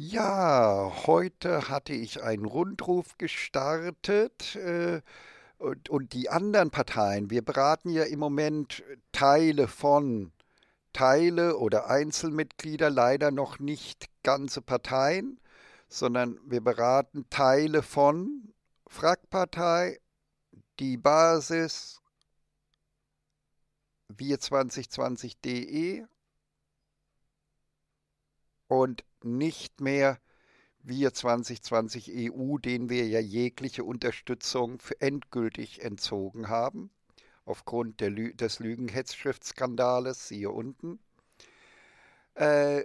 Ja, heute hatte ich einen Rundruf gestartet äh, und, und die anderen Parteien, wir beraten ja im Moment Teile von Teile oder Einzelmitglieder, leider noch nicht ganze Parteien, sondern wir beraten Teile von Frackpartei, die Basis, wir2020.de und nicht mehr wir 2020 EU, denen wir ja jegliche Unterstützung für endgültig entzogen haben, aufgrund der Lü des Lügenhetzschriftskandales, siehe unten. Äh,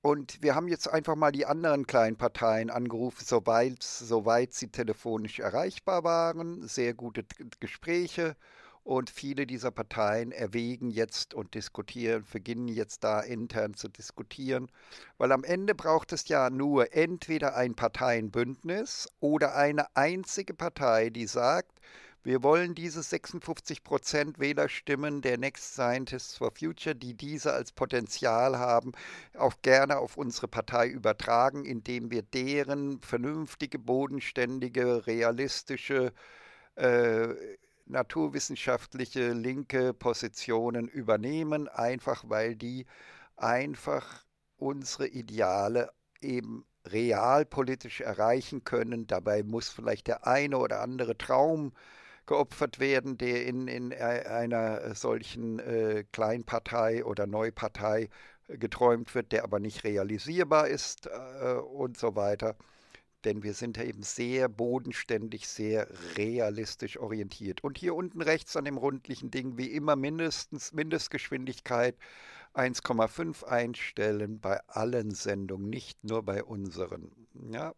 und wir haben jetzt einfach mal die anderen kleinen Parteien angerufen, soweit, soweit sie telefonisch erreichbar waren. Sehr gute Gespräche. Und viele dieser Parteien erwägen jetzt und diskutieren, beginnen jetzt da intern zu diskutieren, weil am Ende braucht es ja nur entweder ein Parteienbündnis oder eine einzige Partei, die sagt, wir wollen diese 56 Prozent Wählerstimmen der Next Scientists for Future, die diese als Potenzial haben, auch gerne auf unsere Partei übertragen, indem wir deren vernünftige, bodenständige, realistische äh, naturwissenschaftliche linke Positionen übernehmen, einfach weil die einfach unsere Ideale eben realpolitisch erreichen können. Dabei muss vielleicht der eine oder andere Traum geopfert werden, der in, in e, einer solchen äh, Kleinpartei oder Neupartei äh, geträumt wird, der aber nicht realisierbar ist äh, und so weiter denn wir sind ja eben sehr bodenständig, sehr realistisch orientiert. Und hier unten rechts an dem rundlichen Ding wie immer mindestens Mindestgeschwindigkeit 1,5 einstellen bei allen Sendungen, nicht nur bei unseren. Ja,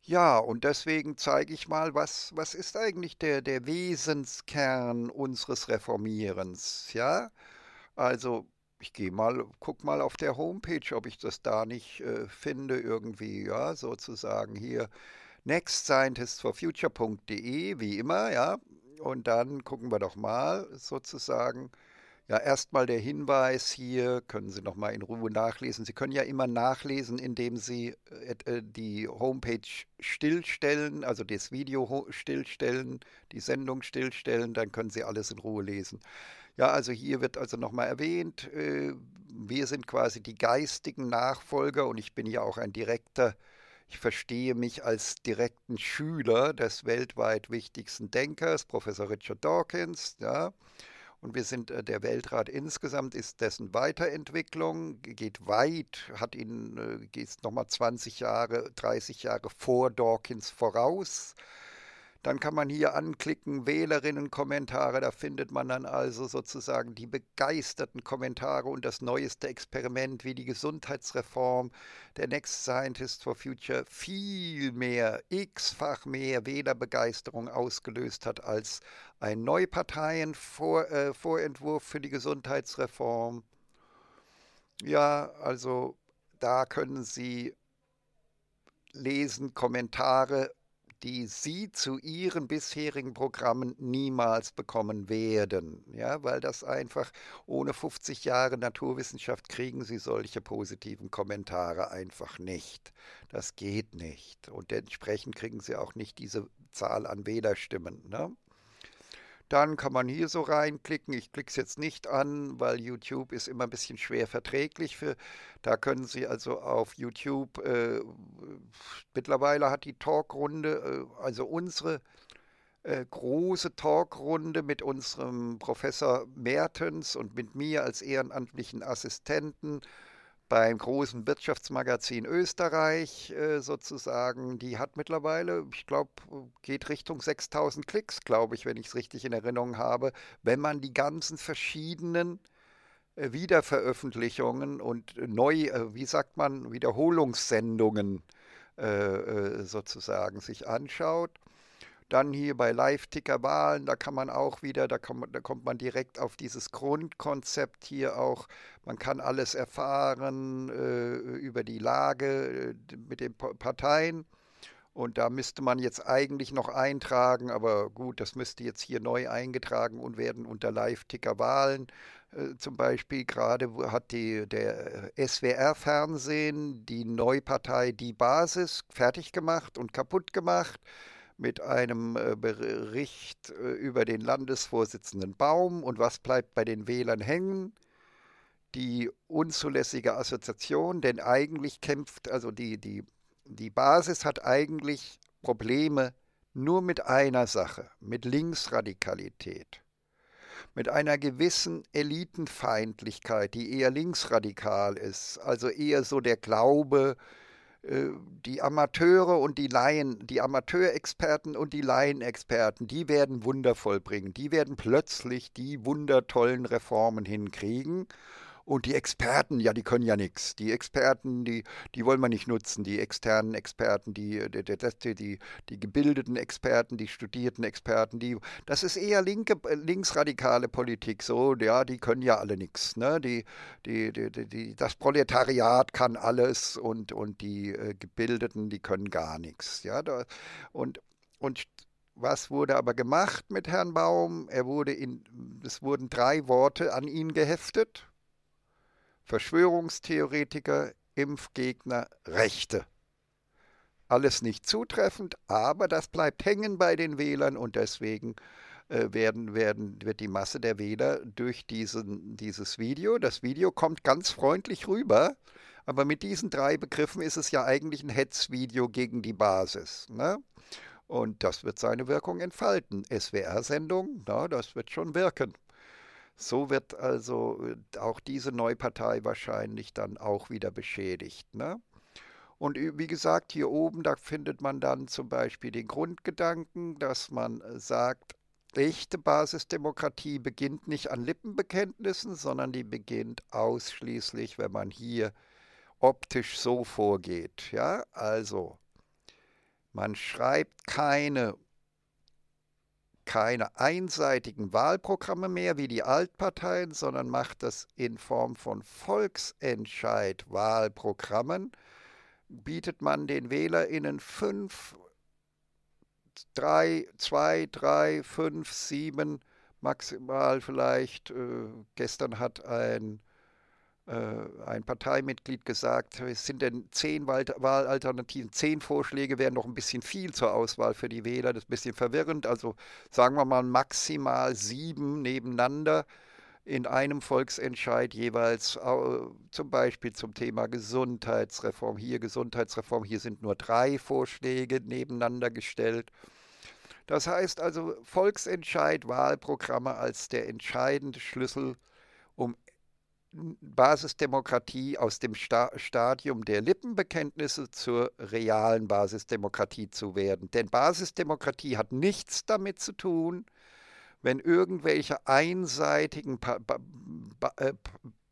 ja, und deswegen zeige ich mal, was, was ist eigentlich der, der Wesenskern unseres Reformierens, ja? Also ich gehe mal, guck mal auf der Homepage, ob ich das da nicht äh, finde irgendwie, ja, sozusagen hier nextscientistforfuture.de, wie immer, ja. Und dann gucken wir doch mal sozusagen. Ja, erstmal der Hinweis hier, können Sie noch mal in Ruhe nachlesen. Sie können ja immer nachlesen, indem Sie äh, äh, die Homepage stillstellen, also das Video stillstellen, die Sendung stillstellen, dann können Sie alles in Ruhe lesen. Ja, also hier wird also nochmal erwähnt, äh, wir sind quasi die geistigen Nachfolger und ich bin ja auch ein direkter, ich verstehe mich als direkten Schüler des weltweit wichtigsten Denkers, Professor Richard Dawkins. Ja. Und wir sind, äh, der Weltrat insgesamt ist dessen Weiterentwicklung, geht weit, hat ihn, äh, geht nochmal 20 Jahre, 30 Jahre vor Dawkins voraus. Dann kann man hier anklicken, Wählerinnenkommentare, da findet man dann also sozusagen die begeisterten Kommentare und das neueste Experiment wie die Gesundheitsreform, der Next Scientist for Future viel mehr, x-fach mehr Wählerbegeisterung ausgelöst hat als ein Neuparteienvorentwurf äh, für die Gesundheitsreform. Ja, also da können Sie lesen, Kommentare die sie zu ihren bisherigen Programmen niemals bekommen werden. Ja, weil das einfach ohne 50 Jahre Naturwissenschaft kriegen sie solche positiven Kommentare einfach nicht. Das geht nicht. Und entsprechend kriegen sie auch nicht diese Zahl an Wählerstimmen. Ne? Dann kann man hier so reinklicken. Ich klicke es jetzt nicht an, weil YouTube ist immer ein bisschen schwer verträglich. Für, da können Sie also auf YouTube, äh, mittlerweile hat die Talkrunde, äh, also unsere äh, große Talkrunde mit unserem Professor Mertens und mit mir als ehrenamtlichen Assistenten, beim großen Wirtschaftsmagazin Österreich äh, sozusagen. Die hat mittlerweile, ich glaube, geht Richtung 6000 Klicks, glaube ich, wenn ich es richtig in Erinnerung habe, wenn man die ganzen verschiedenen äh, Wiederveröffentlichungen und neu, äh, wie sagt man, Wiederholungssendungen äh, äh, sozusagen sich anschaut. Dann hier bei Live-Ticker Wahlen, da kann man auch wieder, da, kann, da kommt man direkt auf dieses Grundkonzept hier auch. Man kann alles erfahren äh, über die Lage äh, mit den Parteien. Und da müsste man jetzt eigentlich noch eintragen, aber gut, das müsste jetzt hier neu eingetragen und werden unter Live-Ticker Wahlen. Äh, zum Beispiel gerade hat die, der SWR-Fernsehen die Neupartei Die Basis fertig gemacht und kaputt gemacht mit einem äh, Bericht äh, über den Landesvorsitzenden Baum und was bleibt bei den Wählern hängen. Die unzulässige Assoziation, denn eigentlich kämpft, also die, die, die Basis hat eigentlich Probleme nur mit einer Sache, mit Linksradikalität, mit einer gewissen Elitenfeindlichkeit, die eher linksradikal ist, also eher so der Glaube, äh, äh, die Amateure und die Laien, die Amateurexperten und die Laienexperten, die werden Wunder vollbringen. Die werden plötzlich die wundertollen Reformen hinkriegen. Und die Experten, ja, die können ja nichts. Die Experten, die, die wollen wir nicht nutzen. Die externen Experten, die, die, die, die, die gebildeten Experten, die studierten Experten, die, das ist eher linke, äh, linksradikale Politik. So, ja, die können ja alle nichts. Ne? Die, die, die, die, das Proletariat kann alles und, und die äh, Gebildeten, die können gar nichts. Ja? Da, und, und was wurde aber gemacht mit Herrn Baum? Er wurde in, es wurden drei Worte an ihn geheftet. Verschwörungstheoretiker, Impfgegner, Rechte. Alles nicht zutreffend, aber das bleibt hängen bei den Wählern und deswegen äh, werden, werden, wird die Masse der Wähler durch diesen, dieses Video. Das Video kommt ganz freundlich rüber, aber mit diesen drei Begriffen ist es ja eigentlich ein Hetzvideo gegen die Basis. Ne? Und das wird seine Wirkung entfalten. SWR-Sendung, das wird schon wirken. So wird also äh, auch diese Neupartei wahrscheinlich dann auch wieder beschädigt. Ne? Und wie gesagt, hier oben, da findet man dann zum Beispiel den Grundgedanken, dass man äh, sagt, echte Basisdemokratie beginnt nicht an Lippenbekenntnissen, sondern die beginnt ausschließlich, wenn man hier optisch so vorgeht. Ja, also man schreibt keine keine einseitigen Wahlprogramme mehr wie die Altparteien, sondern macht das in Form von Volksentscheid-Wahlprogrammen, bietet man den WählerInnen fünf, drei, zwei, drei, fünf, sieben, maximal vielleicht. Äh, gestern hat ein äh, ein Parteimitglied gesagt, es sind denn zehn Wahlalternativen, zehn Vorschläge wären noch ein bisschen viel zur Auswahl für die Wähler, das ist ein bisschen verwirrend. Also sagen wir mal maximal sieben nebeneinander in einem Volksentscheid jeweils, zum Beispiel zum Thema Gesundheitsreform. Hier Gesundheitsreform, hier sind nur drei Vorschläge nebeneinander gestellt. Das heißt also Volksentscheid, Wahlprogramme als der entscheidende Schlüssel Basisdemokratie aus dem Sta Stadium der Lippenbekenntnisse zur realen Basisdemokratie zu werden. Denn Basisdemokratie hat nichts damit zu tun, wenn irgendwelche einseitigen pa pa pa äh,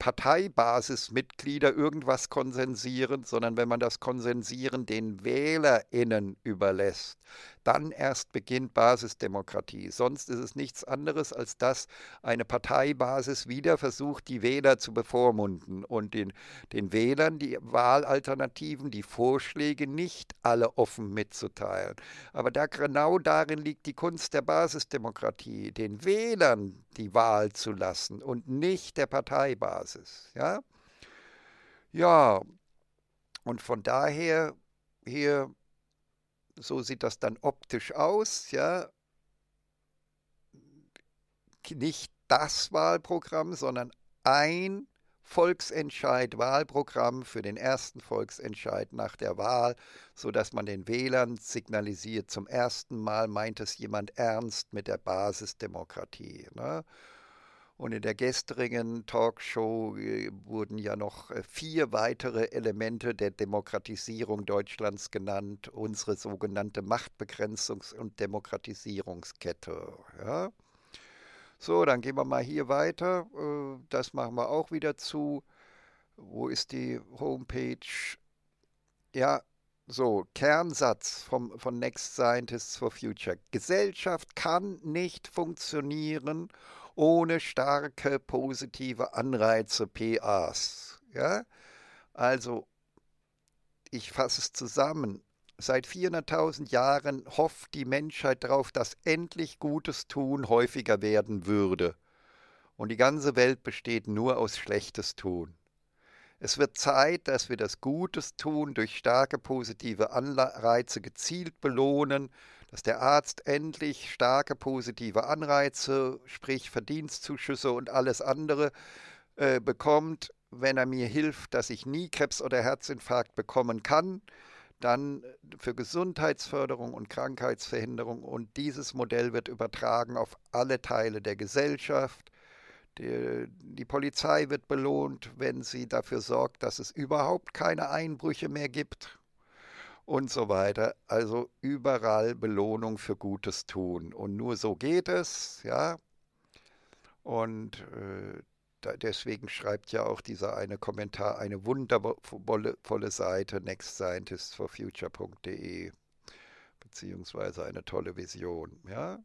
Parteibasismitglieder irgendwas konsensieren, sondern wenn man das Konsensieren den WählerInnen überlässt, dann erst beginnt Basisdemokratie. Sonst ist es nichts anderes, als dass eine Parteibasis wieder versucht, die Wähler zu bevormunden und den, den Wählern die Wahlalternativen, die Vorschläge nicht alle offen mitzuteilen. Aber da, genau darin liegt die Kunst der Basisdemokratie, den Wählern die Wahl zu lassen und nicht der Parteibasis das ist. Ja, ja und von daher hier, so sieht das dann optisch aus, ja, nicht das Wahlprogramm, sondern ein Volksentscheid-Wahlprogramm für den ersten Volksentscheid nach der Wahl, sodass man den Wählern signalisiert, zum ersten Mal meint es jemand ernst mit der Basisdemokratie. Ne? Und in der gestrigen Talkshow äh, wurden ja noch äh, vier weitere Elemente der Demokratisierung Deutschlands genannt, unsere sogenannte Machtbegrenzungs- und Demokratisierungskette. Ja? So, dann gehen wir mal hier weiter. Äh, das machen wir auch wieder zu. Wo ist die Homepage? Ja, so, Kernsatz vom, von Next Scientists for Future. Gesellschaft kann nicht funktionieren ohne starke positive Anreize PAs. Ja? Also, ich fasse es zusammen. Seit 400.000 Jahren hofft die Menschheit darauf, dass endlich Gutes tun häufiger werden würde. Und die ganze Welt besteht nur aus Schlechtes tun. Es wird Zeit, dass wir das Gutes tun, durch starke positive Anreize gezielt belohnen, dass der Arzt endlich starke positive Anreize, sprich Verdienstzuschüsse und alles andere äh, bekommt, wenn er mir hilft, dass ich nie Krebs oder Herzinfarkt bekommen kann dann äh, für Gesundheitsförderung und Krankheitsverhinderung. Und dieses Modell wird übertragen auf alle Teile der Gesellschaft, die, die, Polizei wird belohnt, wenn sie dafür sorgt, dass es überhaupt keine Einbrüche mehr gibt und so weiter. Also überall Belohnung für Gutes tun. Und nur so geht es, ja. Und äh, deswegen schreibt ja auch dieser eine Kommentar eine wundervolle Seite nextscientistforfuture.de beziehungsweise eine tolle Vision, ja.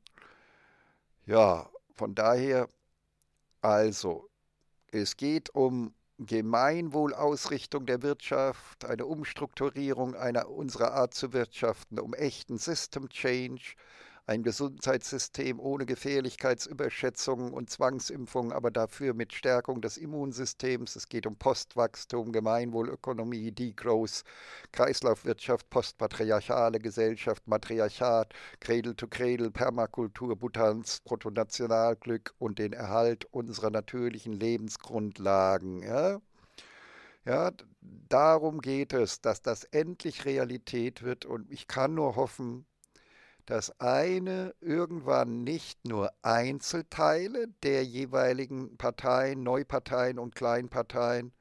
Ja, von daher also, es geht um Gemeinwohlausrichtung der Wirtschaft, eine Umstrukturierung einer unserer Art zu wirtschaften, um echten System Change, ein Gesundheitssystem ohne Gefährlichkeitsüberschätzungen und Zwangsimpfungen, aber dafür mit Stärkung des Immunsystems. Es geht um Postwachstum, Gemeinwohlökonomie, Degrowth, Kreislaufwirtschaft, postpatriarchale Gesellschaft, Matriarchat, Kredel to Kredel, Permakultur, Bhutans, Protonationalglück und den Erhalt unserer natürlichen Lebensgrundlagen. Ja? Ja, darum geht es, dass das endlich Realität wird und ich kann nur hoffen, das eine irgendwann nicht nur Einzelteile der jeweiligen Parteien, Neuparteien und Kleinparteien,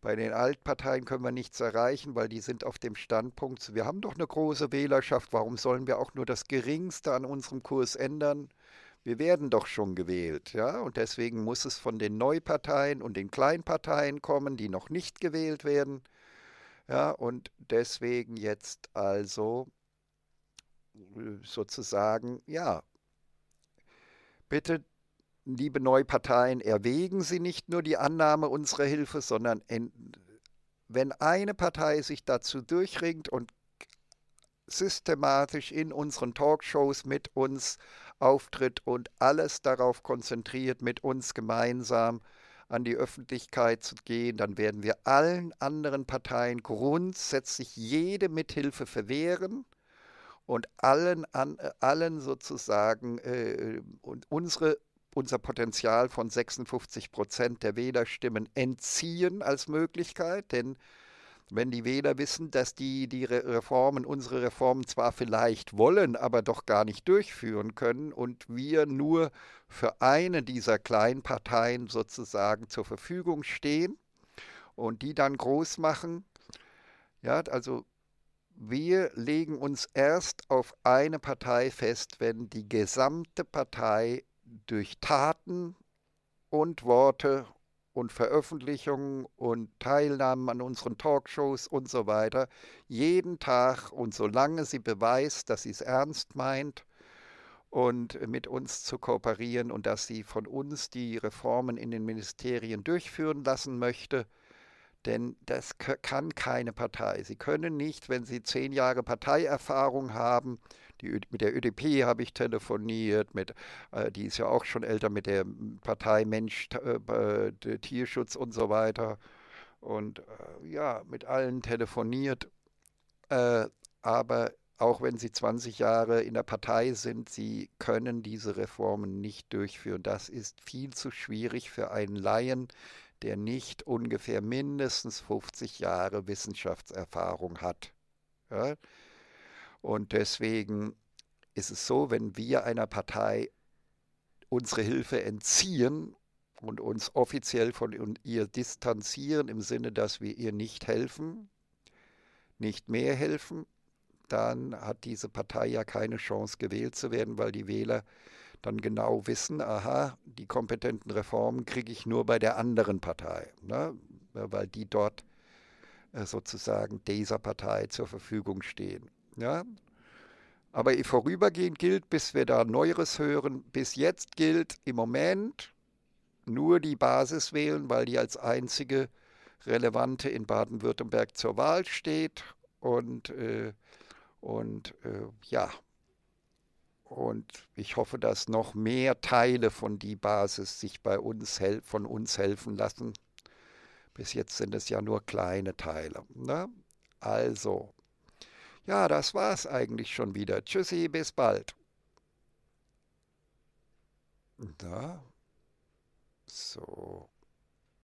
bei den Altparteien können wir nichts erreichen, weil die sind auf dem Standpunkt, wir haben doch eine große Wählerschaft, warum sollen wir auch nur das Geringste an unserem Kurs ändern? Wir werden doch schon gewählt, ja, und deswegen muss es von den Neuparteien und den Kleinparteien kommen, die noch nicht gewählt werden. Ja, und deswegen jetzt also sozusagen, ja, bitte, liebe Neuparteien, erwägen Sie nicht nur die Annahme unserer Hilfe, sondern wenn eine Partei sich dazu durchringt und systematisch in unseren Talkshows mit uns auftritt und alles darauf konzentriert, mit uns gemeinsam an die Öffentlichkeit zu gehen, dann werden wir allen anderen Parteien grundsätzlich jede Mithilfe verwehren und allen, an, äh, allen sozusagen äh, und unsere unser Potenzial von 56 Prozent der Wählerstimmen entziehen als Möglichkeit, denn wenn die Wähler wissen, dass die die Reformen, unsere Reformen zwar vielleicht wollen, aber doch gar nicht durchführen können und wir nur für eine dieser kleinen Parteien sozusagen zur Verfügung stehen und die dann groß machen, ja, also wir legen uns erst auf eine Partei fest, wenn die gesamte Partei durch Taten und Worte und Veröffentlichungen und Teilnahmen an unseren Talkshows und so weiter jeden Tag und solange sie beweist, dass sie es ernst meint und mit uns zu kooperieren und dass sie von uns die Reformen in den Ministerien durchführen lassen möchte, denn das kann keine Partei. Sie können nicht, wenn Sie zehn Jahre Parteierfahrung haben, die, mit der ÖDP habe ich telefoniert, mit, äh, die ist ja auch schon älter, mit der Partei Mensch, äh, Tierschutz und so weiter. Und äh, ja, mit allen telefoniert. Äh, aber auch wenn sie 20 Jahre in der Partei sind, sie können diese Reformen nicht durchführen. Das ist viel zu schwierig für einen Laien, der nicht ungefähr mindestens 50 Jahre Wissenschaftserfahrung hat. Ja? Und deswegen ist es so, wenn wir einer Partei unsere Hilfe entziehen und uns offiziell von ihr distanzieren, im Sinne, dass wir ihr nicht helfen, nicht mehr helfen, dann hat diese Partei ja keine Chance gewählt zu werden, weil die Wähler dann genau wissen, aha, die kompetenten Reformen kriege ich nur bei der anderen Partei, ne? weil die dort äh, sozusagen dieser Partei zur Verfügung stehen. Ja? Aber vorübergehend gilt, bis wir da Neueres hören, bis jetzt gilt im Moment nur die Basis wählen, weil die als einzige relevante in Baden-Württemberg zur Wahl steht. Und, äh, und äh, ja, und ich hoffe, dass noch mehr Teile von die Basis sich bei uns von uns helfen lassen. Bis jetzt sind es ja nur kleine Teile. Ne? Also, ja, das war's eigentlich schon wieder. Tschüssi, bis bald. Da. So.